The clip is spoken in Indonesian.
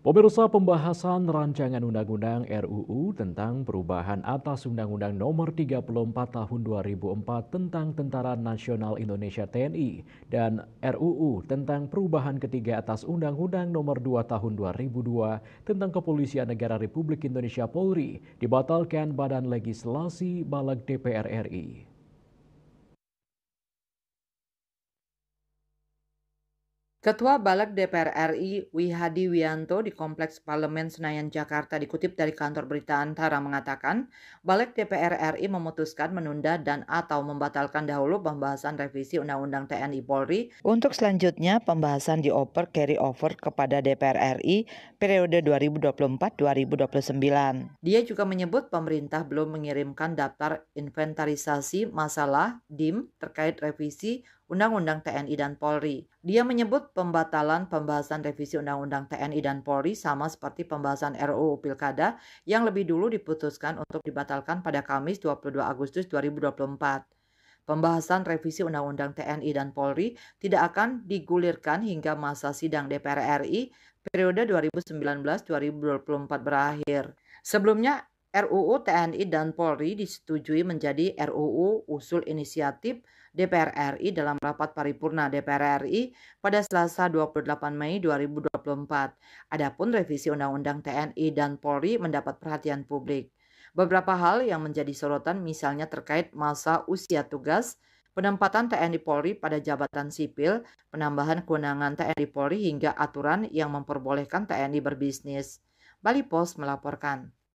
Pemirsa pembahasan rancangan undang-undang RUU tentang perubahan atas Undang-Undang Nomor 34 Tahun 2004 tentang Tentara Nasional Indonesia TNI dan RUU tentang perubahan ketiga atas Undang-Undang Nomor 2 Tahun 2002 tentang Kepolisian Negara Republik Indonesia Polri dibatalkan Badan Legislasi Balag DPR RI. Ketua Balek DPR RI Wihadi Wianto di Kompleks Parlemen Senayan Jakarta dikutip dari kantor berita Antara mengatakan, Balek DPR RI memutuskan menunda dan atau membatalkan dahulu pembahasan revisi Undang-Undang TNI Polri untuk selanjutnya pembahasan dioper carry over kepada DPR RI periode 2024-2029. Dia juga menyebut pemerintah belum mengirimkan daftar inventarisasi masalah DIM terkait revisi Undang-Undang TNI dan Polri. Dia menyebut pembatalan pembahasan revisi Undang-Undang TNI dan Polri sama seperti pembahasan RUU Pilkada yang lebih dulu diputuskan untuk dibatalkan pada Kamis 22 Agustus 2024. Pembahasan revisi Undang-Undang TNI dan Polri tidak akan digulirkan hingga masa sidang DPR RI periode 2019-2024 berakhir. Sebelumnya, RUU TNI dan Polri disetujui menjadi RUU usul inisiatif DPR RI dalam rapat paripurna DPR RI pada Selasa 28 Mei 2024. Adapun revisi Undang-Undang TNI dan Polri mendapat perhatian publik. Beberapa hal yang menjadi sorotan misalnya terkait masa usia tugas, penempatan TNI Polri pada jabatan sipil, penambahan kewenangan TNI Polri hingga aturan yang memperbolehkan TNI berbisnis. Bali Post melaporkan.